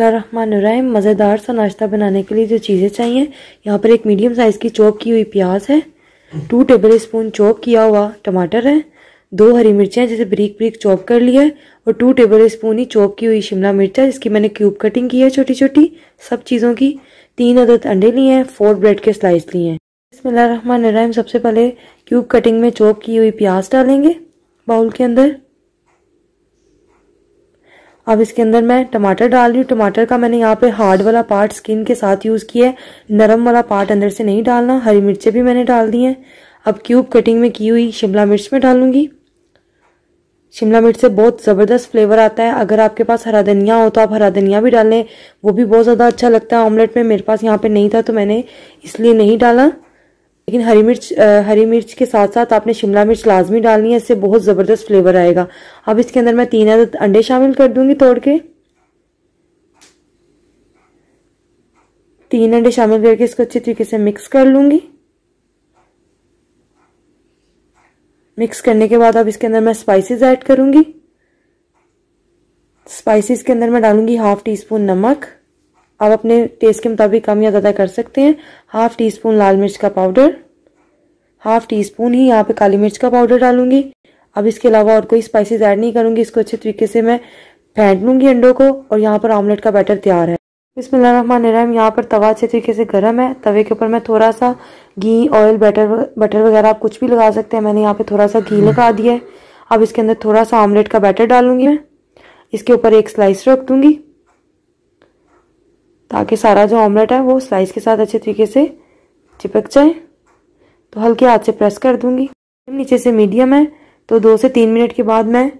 बिस्मिल्लाम मज़ेदार सा नाश्ता बनाने के लिए जो चीज़ें चाहिए यहाँ पर एक मीडियम साइज़ की चॉप की हुई प्याज है टू टेबल स्पून चॉप किया हुआ टमाटर है दो हरी मिर्चें जिसे बरीक बरीक चॉप कर लिया है और टू टेबल स्पून ही चॉप की हुई शिमला मिर्च है जिसकी मैंने क्यूब कटिंग की है छोटी छोटी सब चीज़ों की तीन अदद अंडे लिए हैं फोर ब्रेड के स्लाइस लिए हैं बिस्मिल्लाम सबसे पहले क्यूब कटिंग में चॉप की हुई प्याज डालेंगे बाउल के अंदर अब इसके अंदर मैं टमाटर डाल रही हूँ टमाटर का मैंने यहाँ पे हार्ड वाला पार्ट स्किन के साथ यूज़ किया है नरम वाला पार्ट अंदर से नहीं डालना हरी मिर्चें भी मैंने डाल दी हैं अब क्यूब कटिंग में की हुई शिमला मिर्च में डालूंगी शिमला मिर्च से बहुत ज़बरदस्त फ्लेवर आता है अगर आपके पास हरा धनिया हो तो आप हरा धनिया भी डालें वो भी बहुत ज़्यादा अच्छा लगता है ऑमलेट में मेरे पास यहाँ पे नहीं था तो मैंने इसलिए नहीं डाला लेकिन हरी मिर्च आ, हरी मिर्च के साथ साथ आपने शिमला मिर्च लाजमी डालनी है इससे बहुत ज़बरदस्त फ्लेवर आएगा अब इसके अंदर मैं तीन आदत अंडे शामिल कर दूंगी तोड़ के तीन अंडे शामिल करके इसको अच्छे तरीके से मिक्स कर लूंगी मिक्स करने के बाद अब इसके अंदर मैं स्पाइसेस ऐड करूंगी स्पाइसेस के अंदर मैं डालूंगी हाफ टी स्पून नमक आप अपने टेस्ट के मुताबिक कम या ज़्यादा कर सकते हैं हाफ टी स्पून लाल मिर्च का पाउडर हाफ टी स्पून ही यहाँ पे काली मिर्च का पाउडर डालूंगी अब इसके अलावा और कोई स्पाइसेस ऐड नहीं करूंगी इसको अच्छे तरीके से मैं फेंट लूंगी अंडों को और यहाँ पर ऑमलेट का बैटर तैयार है बिस्मिल्लाम यहाँ पर तवा अच्छे तरीके से गर्म है तवे के ऊपर मैं थोड़ा सा घी ऑयल बैटर बटर वगैरह आप कुछ भी लगा सकते हैं मैंने यहाँ पे थोड़ा सा घी हम्म। लगा दिया है अब इसके अंदर थोड़ा सा ऑमलेट का बैटर डालूंगी मैं इसके ऊपर एक स्लाइस रख दूंगी ताकि सारा जो ऑमलेट है वो स्लाइस के साथ अच्छे तरीके से चिपक जाए तो हल्के हाथ से प्रेस कर दूंगी नीचे से मीडियम है तो दो से तीन मिनट के बाद मैं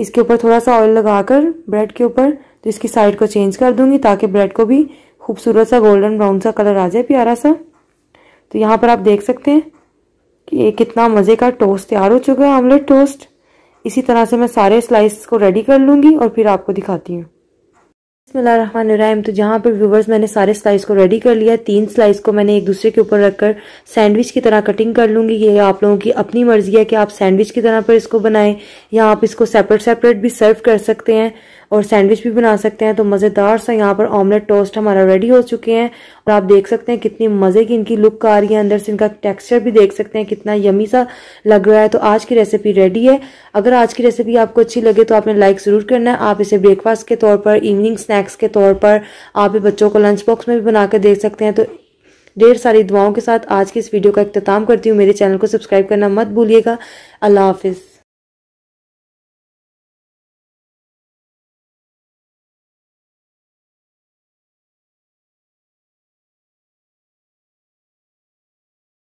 इसके ऊपर थोड़ा सा ऑयल लगाकर ब्रेड के ऊपर तो इसकी साइड को चेंज कर दूंगी ताकि ब्रेड को भी खूबसूरत सा गोल्डन ब्राउन सा कलर आ जाए प्यारा सा तो यहाँ पर आप देख सकते हैं कि ये कितना मज़े का टोस्ट तैयार हो चुका है ऑमलेट टोस्ट इसी तरह से मैं सारे स्लाइस को रेडी कर लूँगी और फिर आपको दिखाती हूँ बसमिलीम तो जहाँ पर व्यूवर्स मैंने सारे स्लाइस को रेडी कर लिया तीन स्लाइस को मैंने एक दूसरे के ऊपर रखकर सैंडविच की तरह कटिंग कर लूंगी ये आप लोगों की अपनी मर्जी है कि आप सैंडविच की तरह पर इसको बनाएं या आप इसको सेपरेट सेपरेट भी सर्व कर सकते हैं और सैंडविच भी बना सकते हैं तो मज़ेदार सा यहाँ पर ऑमलेट टोस्ट हमारा रेडी हो चुके हैं तो आप देख सकते हैं कितनी मज़े की इनकी लुक आ रही है अंदर से इनका टेक्सचर भी देख सकते हैं कितना यमी सा लग रहा है तो आज की रेसिपी रेडी है अगर आज की रेसिपी आपको अच्छी लगे तो आपने लाइक ज़रूर करना है आप इसे ब्रेकफास्ट के तौर पर इवनिंग स्नैक्स के तौर पर आप बच्चों को लंच बॉक्स में भी बना कर देख सकते हैं तो ढेर सारी दुआओं के साथ आज की इस वीडियो का अख्ताम करती हूँ मेरे चैनल को सब्सक्राइब करना मत भूलिएगा अल्लाह हाफिज़